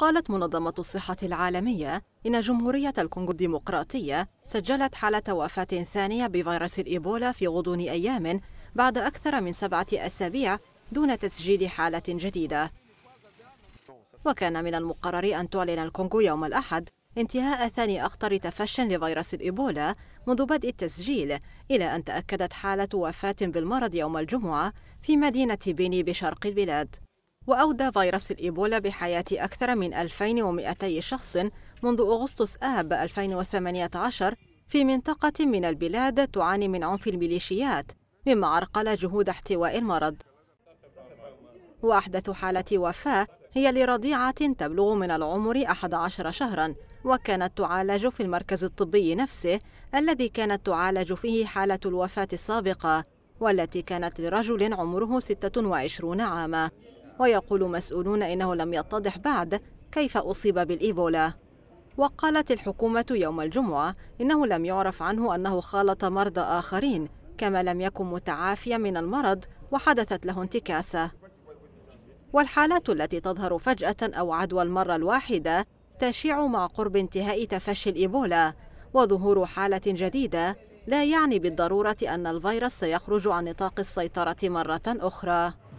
قالت منظمة الصحة العالمية إن جمهورية الكونغو الديمقراطية سجلت حالة وفاة ثانية بفيروس الإيبولا في غضون أيام بعد أكثر من سبعة أسابيع دون تسجيل حالة جديدة وكان من المقرر أن تعلن الكونغو يوم الأحد انتهاء ثاني أخطر تفش لفيروس الإيبولا منذ بدء التسجيل إلى أن تأكدت حالة وفاة بالمرض يوم الجمعة في مدينة بيني بشرق البلاد وأودى فيروس الإيبولا بحياة أكثر من 2200 شخص منذ أغسطس آب 2018 في منطقة من البلاد تعاني من عنف الميليشيات مما عرقل جهود احتواء المرض وأحدث حالة وفاة هي لرضيعة تبلغ من العمر 11 شهراً وكانت تعالج في المركز الطبي نفسه الذي كانت تعالج فيه حالة الوفاة السابقة والتي كانت لرجل عمره 26 عاماً ويقول مسؤولون إنه لم يتضح بعد كيف أصيب بالإيبولا وقالت الحكومة يوم الجمعة إنه لم يعرف عنه أنه خالط مرضى آخرين كما لم يكن متعافيا من المرض وحدثت له انتكاسة والحالات التي تظهر فجأة أو عدوى المرة الواحدة تشيع مع قرب انتهاء تفشي الإيبولا وظهور حالة جديدة لا يعني بالضرورة أن الفيروس سيخرج عن نطاق السيطرة مرة أخرى